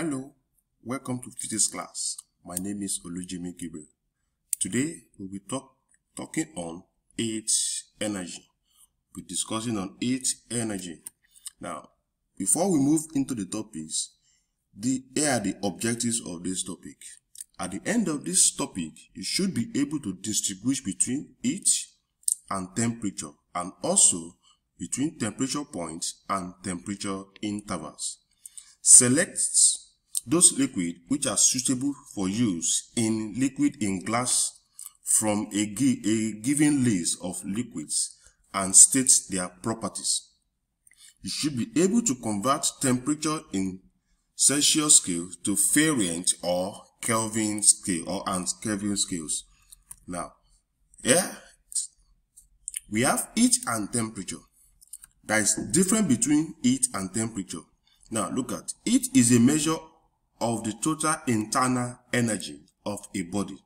Hello, welcome to physics class. My name is Olujimi Gabriel. Today we'll be talk, talking on heat energy. We're discussing on heat energy. Now, before we move into the topics, the, here are the objectives of this topic. At the end of this topic, you should be able to distinguish between heat and temperature and also between temperature points and temperature intervals. Select Those liquids which are suitable for use in liquid in glass from a, gi a given list of liquids and state their properties. You should be able to convert temperature in Celsius scale to Fahrenheit or Kelvin scale or and Kelvin scales. Now, yeah, we have heat and temperature. There is different between heat and temperature. Now look at heat is a measure of the total internal energy of a body.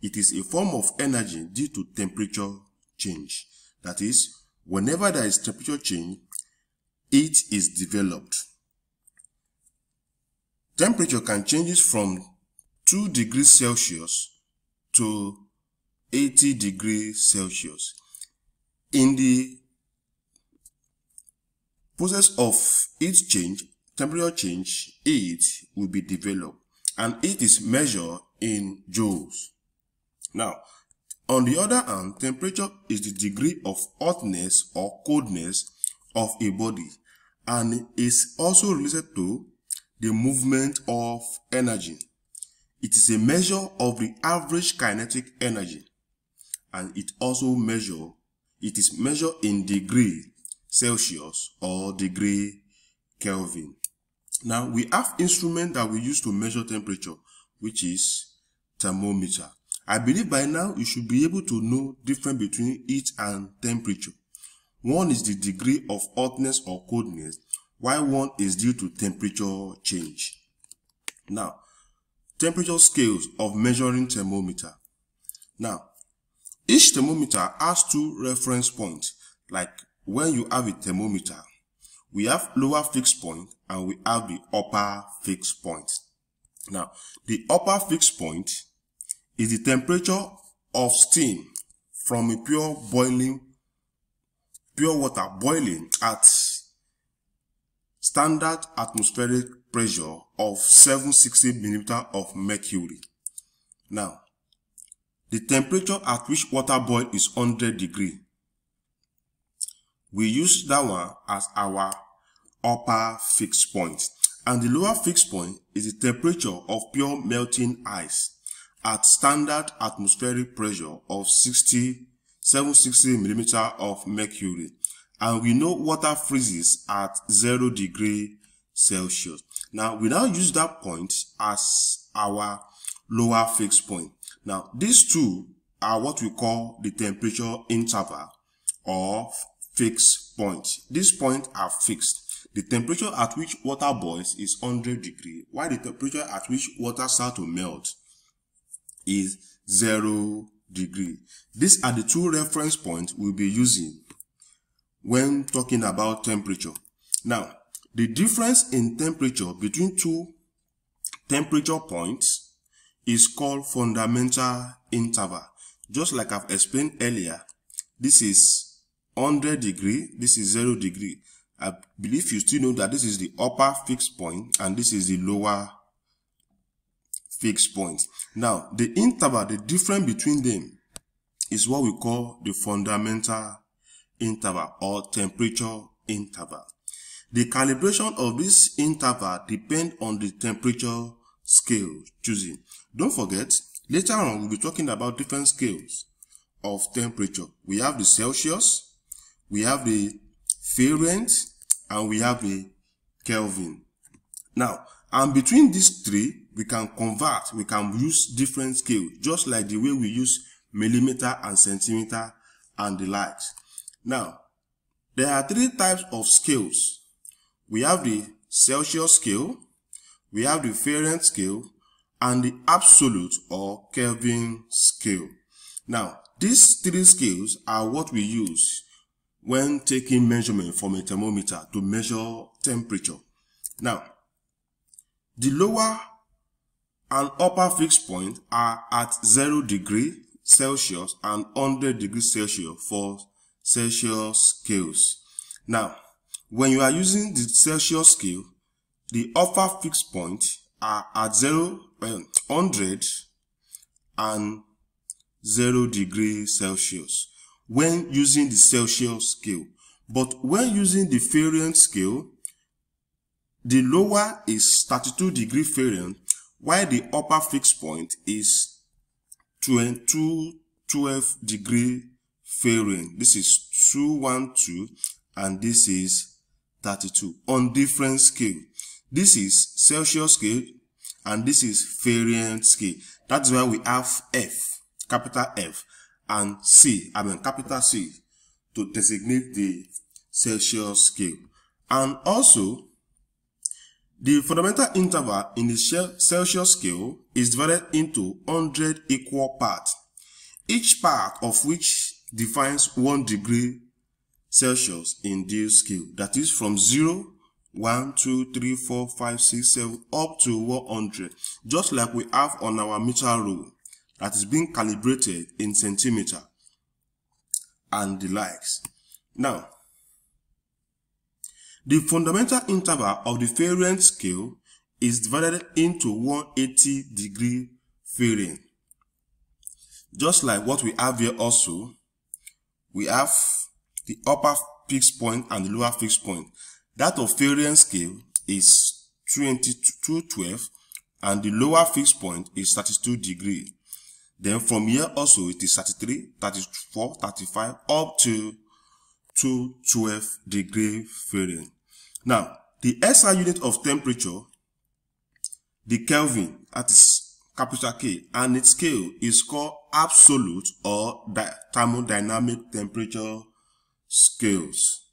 It is a form of energy due to temperature change. That is, whenever there is temperature change, it is developed. Temperature can change from 2 degrees Celsius to 80 degrees Celsius. In the process of its change, temperature change, heat will be developed and it is measured in joules. Now, on the other hand, temperature is the degree of hotness or coldness of a body and is also related to the movement of energy. It is a measure of the average kinetic energy and it also measure it is measured in degree Celsius or degree Kelvin. Now we have instrument that we use to measure temperature, which is thermometer. I believe by now you should be able to know difference between heat and temperature. One is the degree of hotness or coldness, while one is due to temperature change. Now, temperature scales of measuring thermometer. Now, each thermometer has two reference points, like when you have a thermometer, We have lower fixed point and we have the upper fixed point. Now, the upper fixed point is the temperature of steam from a pure boiling, pure water boiling at standard atmospheric pressure of 760 millimeter of mercury. Now, the temperature at which water boils is 100 degree we use that one as our upper fixed point. And the lower fixed point is the temperature of pure melting ice at standard atmospheric pressure of 60, 760 millimeter of mercury. And we know water freezes at zero degree Celsius. Now, we now use that point as our lower fixed point. Now, these two are what we call the temperature interval of fixed points. These points are fixed. The temperature at which water boils is 100 degree, while the temperature at which water starts to melt is 0 degree. These are the two reference points we'll be using when talking about temperature. Now, the difference in temperature between two temperature points is called fundamental interval. Just like I've explained earlier, this is 100 degree, this is 0 degree. I believe you still know that this is the upper fixed point and this is the lower fixed point. Now, the interval, the difference between them is what we call the fundamental interval or temperature interval. The calibration of this interval depends on the temperature scale choosing. Don't forget, later on we'll be talking about different scales of temperature. We have the Celsius, we have the Fahrenheit and we have the Kelvin. Now, and between these three, we can convert, we can use different scale, just like the way we use millimeter and centimeter and the likes. Now, there are three types of scales. We have the Celsius scale, we have the Fahrenheit scale, and the absolute or Kelvin scale. Now, these three scales are what we use when taking measurement from a thermometer to measure temperature. Now, the lower and upper fixed point are at 0 degree Celsius and 100 degree Celsius for Celsius scales. Now, when you are using the Celsius scale, the upper fixed point are at 0, well, 100 and 0 degree Celsius when using the Celsius scale. But when using the Fahrenheit scale, the lower is 32 degree Fahrenheit, while the upper fixed point is 22, 12 degree Fahrenheit. This is 212 and this is 32 on different scale. This is Celsius scale and this is Fahrenheit scale. That's why we have F, capital F and C, I mean capital C, to designate the Celsius scale. And also, the fundamental interval in the Celsius scale is divided into 100 equal parts, each part of which defines 1 degree Celsius in this scale. That is from 0, 1, 2, 3, 4, 5, 6, 7, up to 100. Just like we have on our meter rule that is being calibrated in centimeter and the likes. Now, the fundamental interval of the Fairent scale is divided into 180 degree Fairent. Just like what we have here also, we have the upper fixed point and the lower fixed point. That of Fairent scale is 2212 and the lower fixed point is 32 degree. Then from here also it is 33, 34, 35 up to 212 degree Fahrenheit. Now, the SI unit of temperature, the Kelvin, that is capital K, and its scale is called absolute or thermodynamic temperature scales.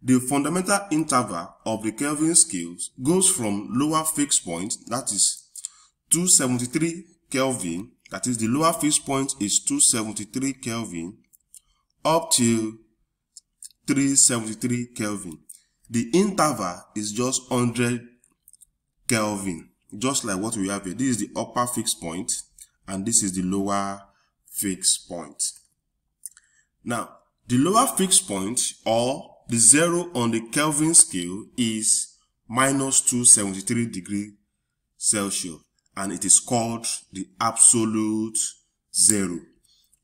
The fundamental interval of the Kelvin scales goes from lower fixed point, that is 273 Kelvin, that is the lower fixed point is 273 Kelvin up till 373 Kelvin. The interval is just 100 Kelvin, just like what we have here. This is the upper fixed point and this is the lower fixed point. Now, the lower fixed point or the zero on the Kelvin scale is minus 273 degree Celsius and it is called the absolute zero.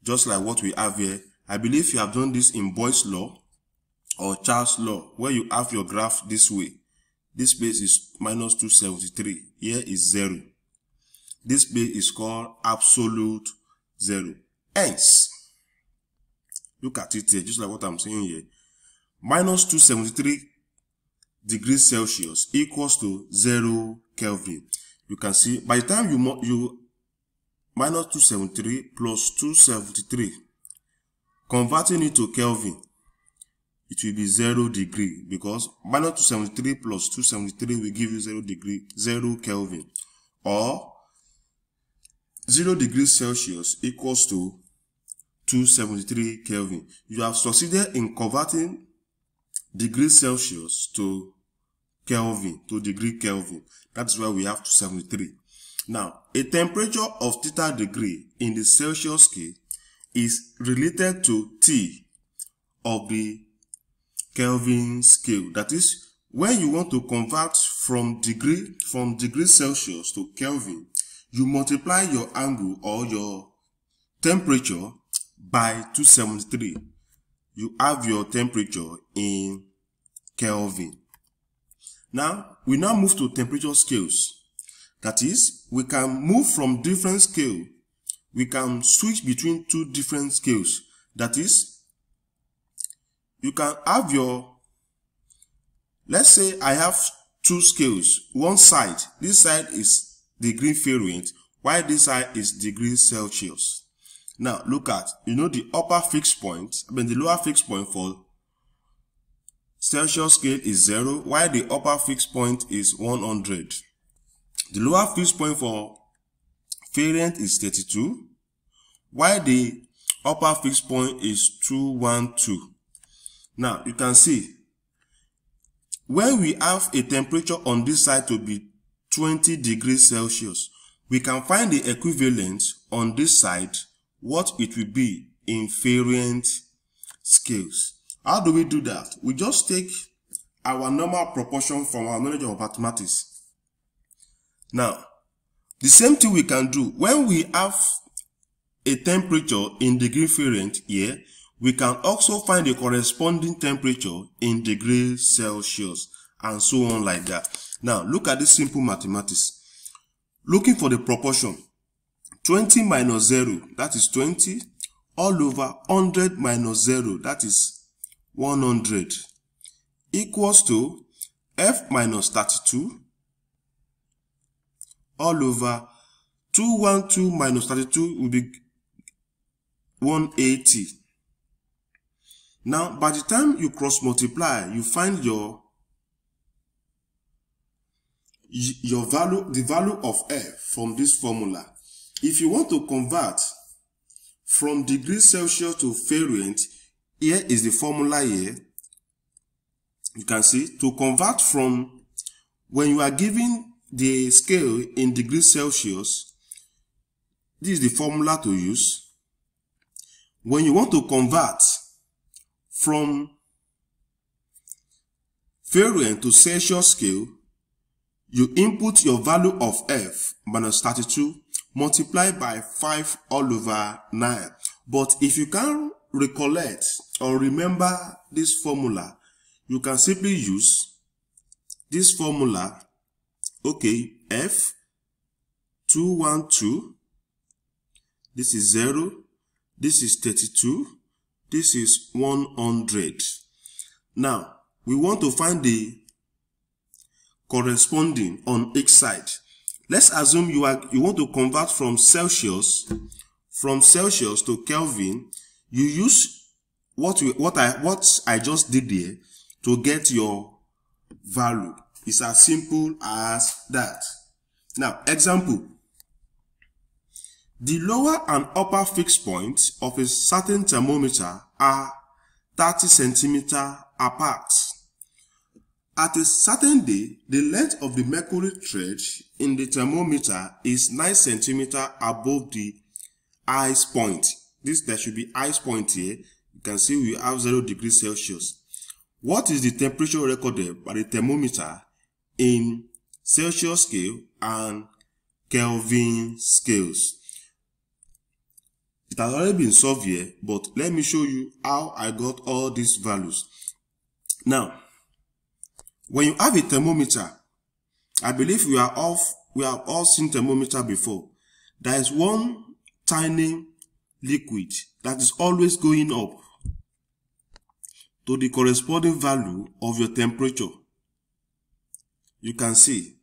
Just like what we have here. I believe you have done this in Boyce law or Charles law where you have your graph this way. This space is minus 273. Here is zero. This space is called absolute zero. Hence, look at it here, just like what I'm saying here. Minus 273 degrees Celsius equals to zero Kelvin you can see by the time you you minus 273 plus 273 converting it to kelvin it will be zero degree because minus 273 plus 273 will give you zero degree zero kelvin or zero degrees celsius equals to 273 kelvin you have succeeded in converting degrees celsius to Kelvin, to degree Kelvin. That's why we have 273. Now, a temperature of theta degree in the Celsius scale is related to T of the Kelvin scale. That is, when you want to convert from degree from degree Celsius to Kelvin, you multiply your angle or your temperature by 273. You have your temperature in Kelvin. Now, we now move to temperature scales. That is, we can move from different scale. We can switch between two different scales. That is, you can have your, let's say I have two scales. One side, this side is degree Fahrenheit, while this side is degree Celsius. Now look at, you know the upper fixed point, I mean the lower fixed point for Celsius scale is 0 while the upper fixed point is 100. The lower fixed point for Fahrenheit is 32 while the upper fixed point is 212. Now you can see when we have a temperature on this side to be 20 degrees Celsius, we can find the equivalent on this side what it will be in Fahrenheit scales. How do we do that? We just take our normal proportion from our knowledge of mathematics. Now, the same thing we can do when we have a temperature in degree Fahrenheit here, we can also find the corresponding temperature in degree Celsius and so on like that. Now, look at this simple mathematics. Looking for the proportion, 20 minus 0, that is 20, all over 100 minus 0, that is 100 equals to f minus 32 all over 212 minus 32 will be 180. Now, by the time you cross multiply, you find your your value, the value of f from this formula. If you want to convert from degrees Celsius to Fahrenheit, Here is the formula here. You can see to convert from when you are given the scale in degrees Celsius, this is the formula to use. When you want to convert from Fahrenheit to Celsius scale, you input your value of F minus 32 multiplied by 5 all over 9. But if you can recollect or remember this formula, you can simply use this formula, okay, F 212, this is 0, this is 32, this is 100. Now, we want to find the corresponding on each side. Let's assume you are you want to convert from Celsius from Celsius to Kelvin you use what you what I what I just did there to get your value. It's as simple as that. Now, example. The lower and upper fixed points of a certain thermometer are 30 centimeter apart. At a certain day, the length of the mercury thread in the thermometer is 9 centimeter above the ice point this there should be ice point here you can see we have zero degrees celsius what is the temperature recorded by the thermometer in celsius scale and kelvin scales it has already been solved here but let me show you how i got all these values now when you have a thermometer i believe we are off we have all seen thermometer before there is one tiny liquid that is always going up to the corresponding value of your temperature. You can see,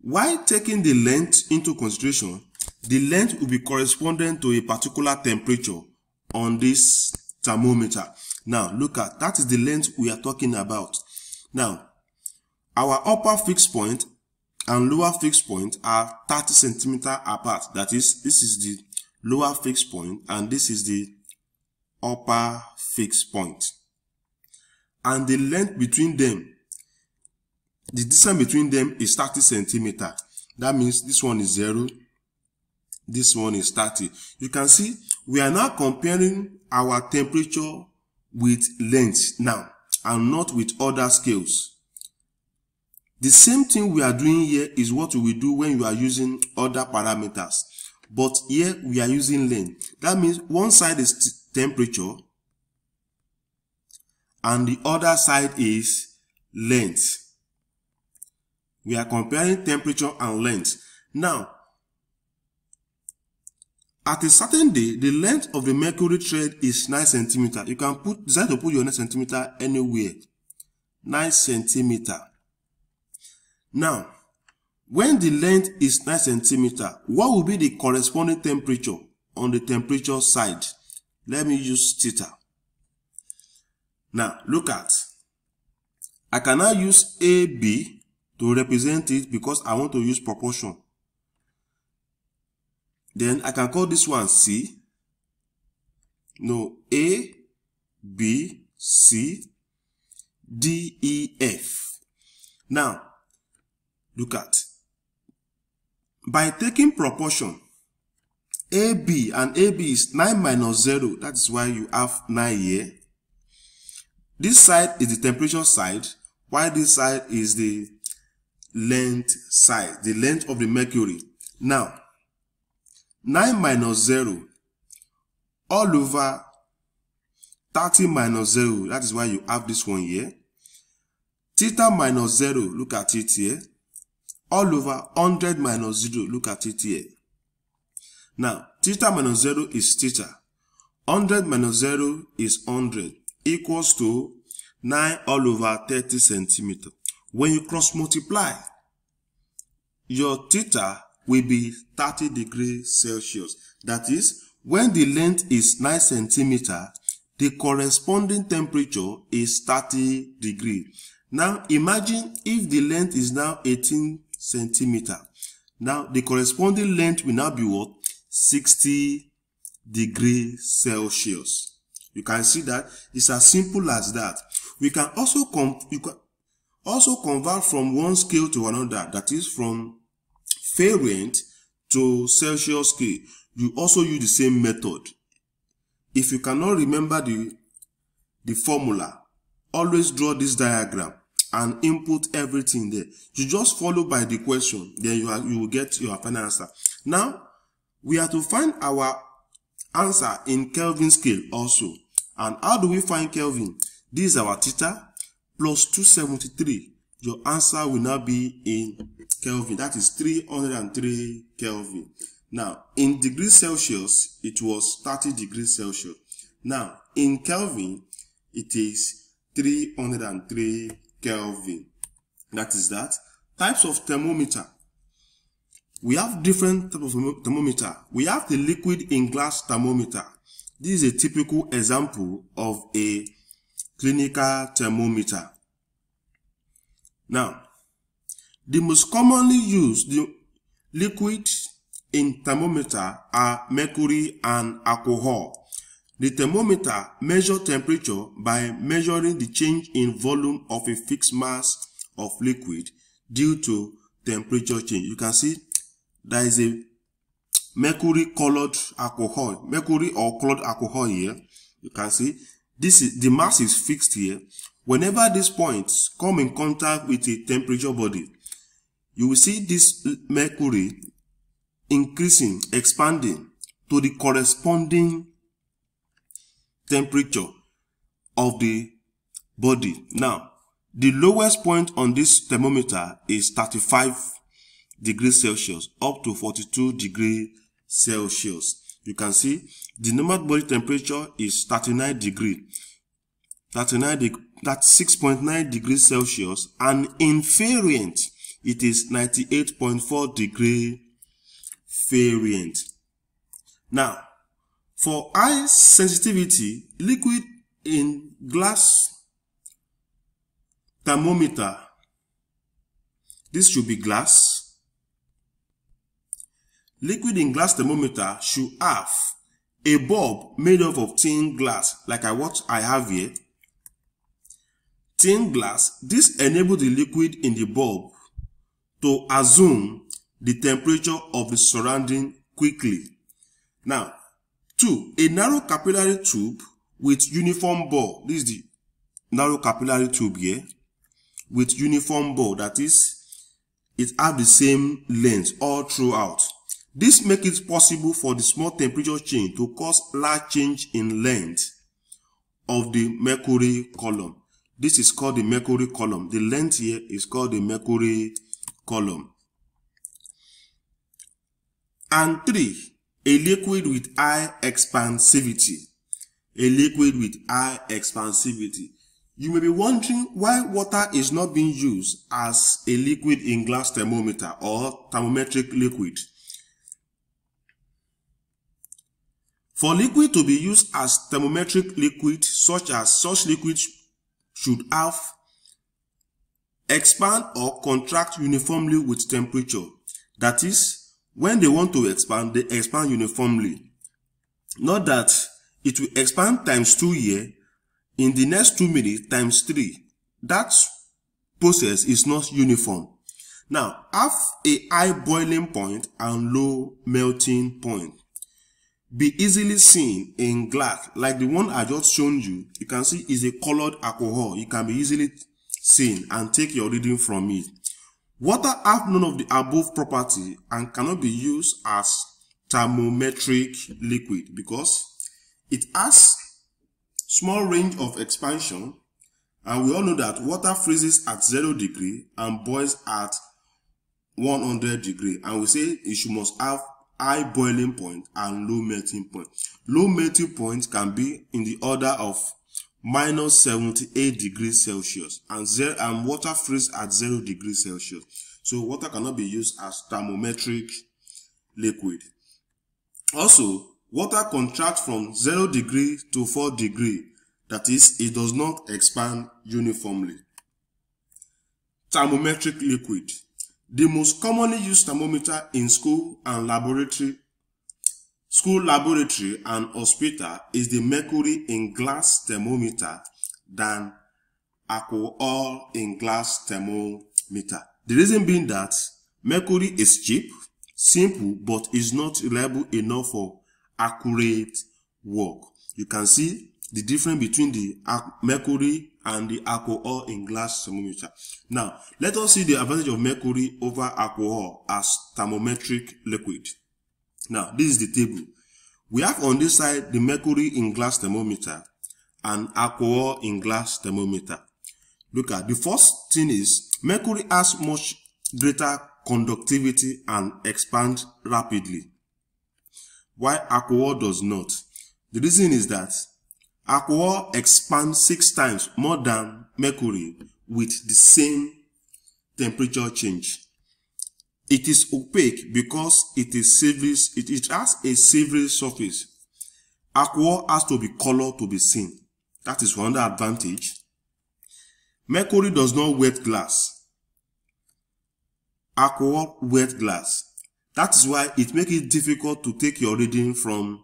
while taking the length into consideration, the length will be corresponding to a particular temperature on this thermometer. Now, look at, that is the length we are talking about. Now, our upper fixed point and lower fixed point are 30 centimeter apart. That is, this is the lower fixed point and this is the upper fixed point and the length between them the distance between them is 30 centimeter that means this one is zero, this one is 30 you can see we are now comparing our temperature with length now and not with other scales the same thing we are doing here is what we will do when you are using other parameters But here we are using length. That means one side is temperature and the other side is length. We are comparing temperature and length. Now, at a certain day, the length of the mercury thread is nine centimeter. You can put decide to put your nine centimeter anywhere. Nine centimeter. Now, When the length is 9 centimeter, what will be the corresponding temperature on the temperature side? Let me use theta. Now, look at. I cannot now use AB to represent it because I want to use proportion. Then I can call this one C. No, A, B, C, D, E, F. Now, look at by taking proportion AB and AB is 9 minus 0 that is why you have 9 here this side is the temperature side while this side is the length side the length of the mercury now 9 minus 0 all over 30 minus 0 that is why you have this one here theta minus 0 look at it here all over 100 minus 0. Look at it here. Now, theta minus 0 is theta. 100 minus 0 is 100 equals to 9 all over 30 centimeter. When you cross multiply, your theta will be 30 degrees Celsius. That is, when the length is 9 centimeter, the corresponding temperature is 30 degree. Now imagine if the length is now 18 centimeter. Now, the corresponding length will now be what? 60 degrees Celsius. You can see that it's as simple as that. We can also you can also convert from one scale to another, that is from Fahrenheit to Celsius scale. You also use the same method. If you cannot remember the, the formula, always draw this diagram and input everything there you just follow by the question then you, are, you will get your final answer now we are to find our answer in kelvin scale also and how do we find kelvin this is our theta plus 273 your answer will now be in kelvin that is 303 kelvin now in degrees celsius it was 30 degrees celsius now in kelvin it is 303 Kelvin. That is that. Types of thermometer. We have different type of thermometer. We have the liquid in glass thermometer. This is a typical example of a clinical thermometer. Now, the most commonly used liquid in thermometer are mercury and alcohol. The thermometer measures temperature by measuring the change in volume of a fixed mass of liquid due to temperature change. You can see there is a mercury colored alcohol, mercury or colored alcohol here. You can see this is the mass is fixed here. Whenever these points come in contact with a temperature body, you will see this mercury increasing, expanding to the corresponding temperature of the body. Now, the lowest point on this thermometer is 35 degrees Celsius up to 42 degrees Celsius. You can see the normal body temperature is 39 degrees. 39 de that's 6.9 degrees Celsius and invariant it is 98.4 degree variant. Now, For high sensitivity, liquid in glass thermometer. This should be glass. Liquid in glass thermometer should have a bulb made up of thin glass like I what I have here. Thin glass, this enables the liquid in the bulb to assume the temperature of the surrounding quickly. Now, Two, a narrow capillary tube with uniform bore. This is the narrow capillary tube here with uniform bore. That is, it have the same length all throughout. This make it possible for the small temperature change to cause large change in length of the mercury column. This is called the mercury column. The length here is called the mercury column. And three, A liquid with high expansivity. A liquid with high expansivity. You may be wondering why water is not being used as a liquid in glass thermometer or thermometric liquid. For liquid to be used as thermometric liquid, such as such liquid should have expand or contract uniformly with temperature. That is, when they want to expand, they expand uniformly. Not that it will expand times two here, in the next two minutes times three. That process is not uniform. Now, have a high boiling point and low melting point. Be easily seen in glass, like the one I just shown you. You can see is a colored alcohol. It can be easily seen and take your reading from it. Water have none of the above property and cannot be used as thermometric liquid because it has small range of expansion and we all know that water freezes at zero degree and boils at 100 degree and we say it should must have high boiling point and low melting point. Low melting point can be in the order of minus 78 degrees Celsius and, zero, and water freeze at zero degrees Celsius. So water cannot be used as thermometric liquid. Also, water contracts from zero degree to four degree. That is, it does not expand uniformly. Thermometric liquid. The most commonly used thermometer in school and laboratory School laboratory and hospital is the mercury in glass thermometer than alcohol in glass thermometer. The reason being that mercury is cheap, simple, but is not reliable enough for accurate work. You can see the difference between the mercury and the alcohol in glass thermometer. Now, let us see the advantage of mercury over alcohol as thermometric liquid. Now, this is the table. We have on this side the mercury in glass thermometer and alcohol in glass thermometer. Look at the first thing is mercury has much greater conductivity and expands rapidly, Why alcohol does not. The reason is that alcohol expands six times more than mercury with the same temperature change. It is opaque because it is silvery, it, it has a silvery surface. Aqua has to be colored to be seen. That is one advantage. Mercury does not wet glass. Aqua wet glass. That is why it makes it difficult to take your reading from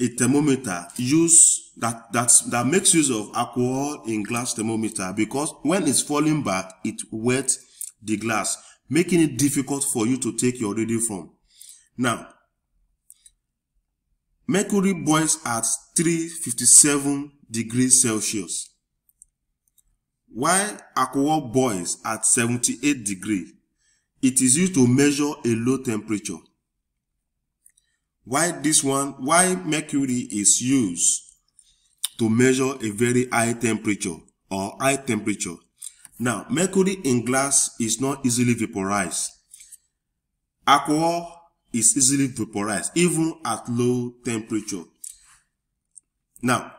a thermometer use that that that makes use of alcohol in glass thermometer because when it's falling back it wet the glass making it difficult for you to take your reading from. Now, Mercury boils at 357 degrees Celsius, while Aqua boils at 78 degrees. It is used to measure a low temperature. Why this one? Why Mercury is used to measure a very high temperature or high temperature Now, mercury in glass is not easily vaporized. Alcohol is easily vaporized, even at low temperature. Now,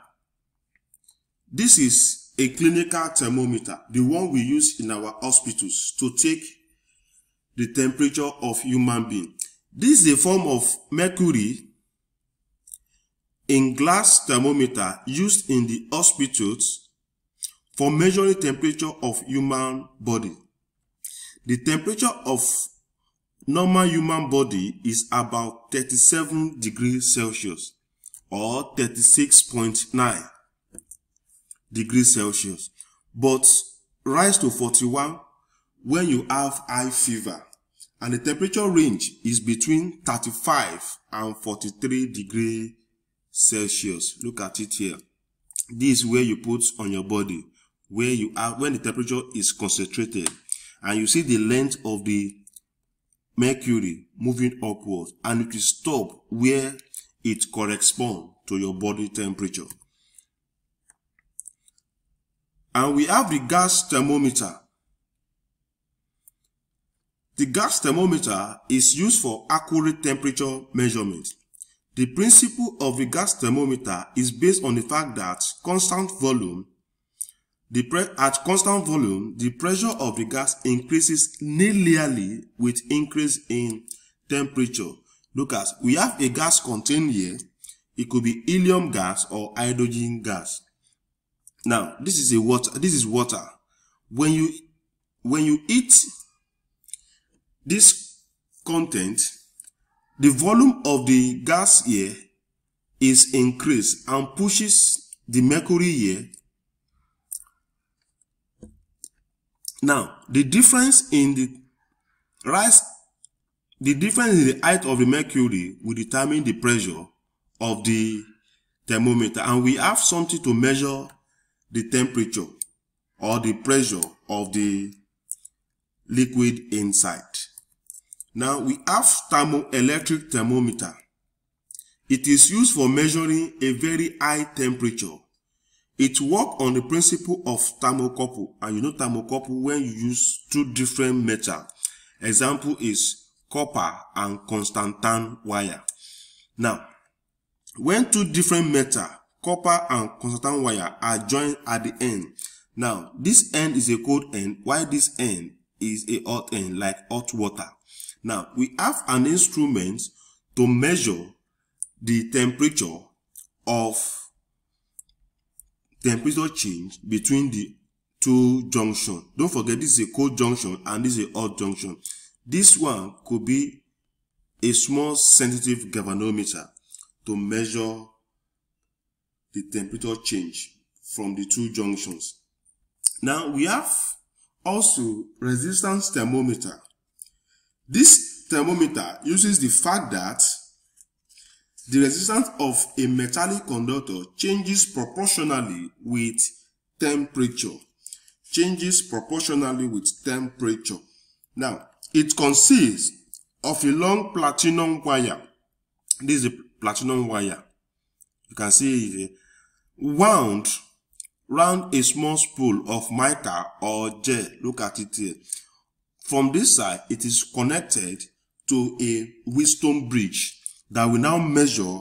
this is a clinical thermometer, the one we use in our hospitals to take the temperature of human being. This is a form of mercury in glass thermometer used in the hospitals for measuring temperature of human body. The temperature of normal human body is about 37 degrees Celsius or 36.9 degrees Celsius but rise to 41 when you have high fever and the temperature range is between 35 and 43 degrees Celsius. Look at it here. This is where you put on your body where you are when the temperature is concentrated and you see the length of the mercury moving upwards and it will stop where it corresponds to your body temperature and we have the gas thermometer the gas thermometer is used for accurate temperature measurement the principle of the gas thermometer is based on the fact that constant volume The pre- at constant volume, the pressure of the gas increases linearly with increase in temperature. Look at, we have a gas contained here. It could be helium gas or hydrogen gas. Now, this is a water. This is water. When you when you eat this content, the volume of the gas here is increased and pushes the mercury here Now, the difference in the rise, the difference in the height of the mercury will determine the pressure of the thermometer. And we have something to measure the temperature or the pressure of the liquid inside. Now we have thermoelectric thermometer. It is used for measuring a very high temperature It works on the principle of thermocouple. And you know thermocouple when you use two different metal. Example is copper and constantan wire. Now, when two different metal, copper and constantan wire are joined at the end. Now, this end is a cold end, while this end is a hot end, like hot water. Now, we have an instrument to measure the temperature of temperature change between the two junctions. don't forget this is a cold junction and this is a hot junction this one could be a small sensitive galvanometer to measure the temperature change from the two junctions now we have also resistance thermometer this thermometer uses the fact that The resistance of a metallic conductor changes proportionally with temperature. Changes proportionally with temperature. Now, it consists of a long platinum wire. This is a platinum wire. You can see it wound round a small spool of mica or gel. Look at it here. From this side, it is connected to a Wheatstone bridge that will now measure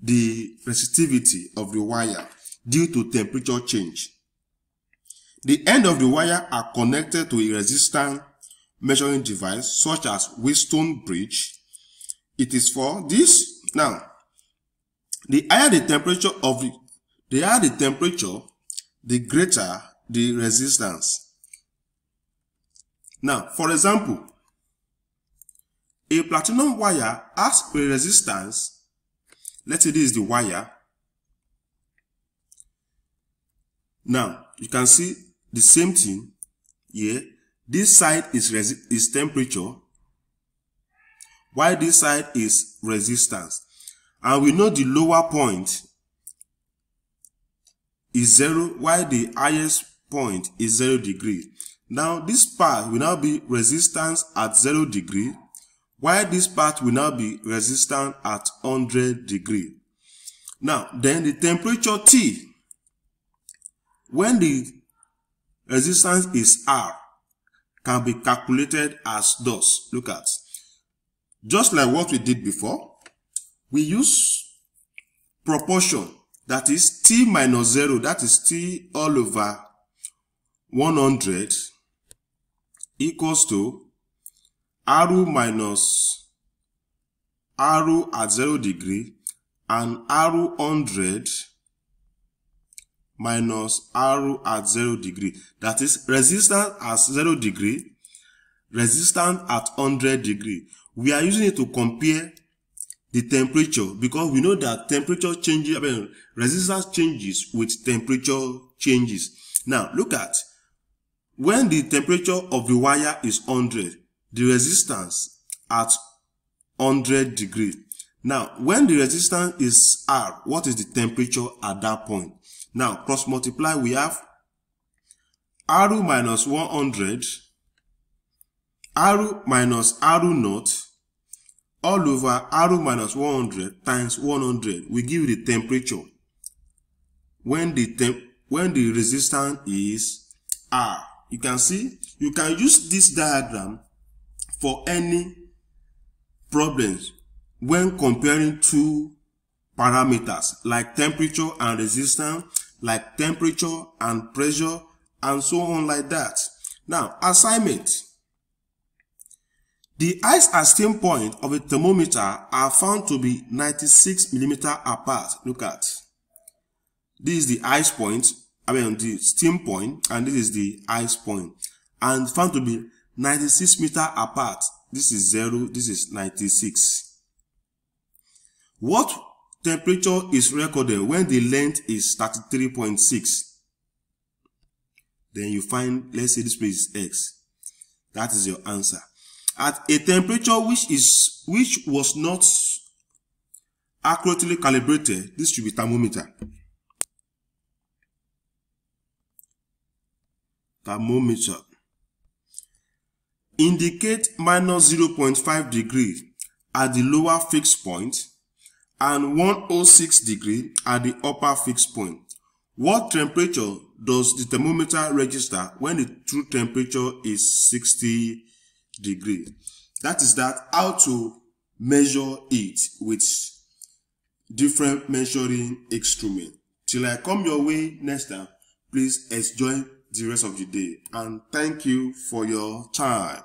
the resistivity of the wire due to temperature change. The end of the wire are connected to a resistance measuring device such as Wheatstone bridge. It is for this. Now, the higher the temperature of the, the higher the temperature, the greater the resistance. Now, for example, A platinum wire has a resistance. Let's say this is the wire. Now, you can see the same thing here. This side is, is temperature, while this side is resistance. And we know the lower point is zero, while the highest point is zero degree. Now, this part will now be resistance at zero degree while this part will now be resistant at 100 degree. Now, then the temperature T, when the resistance is R, can be calculated as thus. Look at. Just like what we did before, we use proportion, that is T minus 0, that is T all over 100 equals to R minus RU at 0 degree and R 100 minus R at 0 degree. That is resistance at 0 degree, resistance at 100 degree. We are using it to compare the temperature because we know that temperature changes, I mean, resistance changes with temperature changes. Now, look at when the temperature of the wire is 100, the resistance at 100 degree. Now, when the resistance is R, what is the temperature at that point? Now, cross multiply, we have R minus 100, R minus R naught, all over R minus 100 times 100 We give the temperature when the temp when the resistance is R. You can see, you can use this diagram for any problems when comparing two parameters like temperature and resistance, like temperature and pressure, and so on like that. Now, assignment. The ice and steam point of a thermometer are found to be 96 millimeter apart. Look at. This is the ice point, I mean the steam point, and this is the ice point, and found to be 96 meter apart. This is 0, this is 96. What temperature is recorded when the length is 33.6? Then you find, let's say this place is X. That is your answer. At a temperature which is which was not accurately calibrated, this should be thermometer. Thermometer. Indicate minus 0.5 degree at the lower fixed point and 106 degree at the upper fixed point. What temperature does the thermometer register when the true temperature is 60 degree? That is that how to measure it with different measuring instrument. Till I come your way next time, please enjoy the rest of the day. And thank you for your time.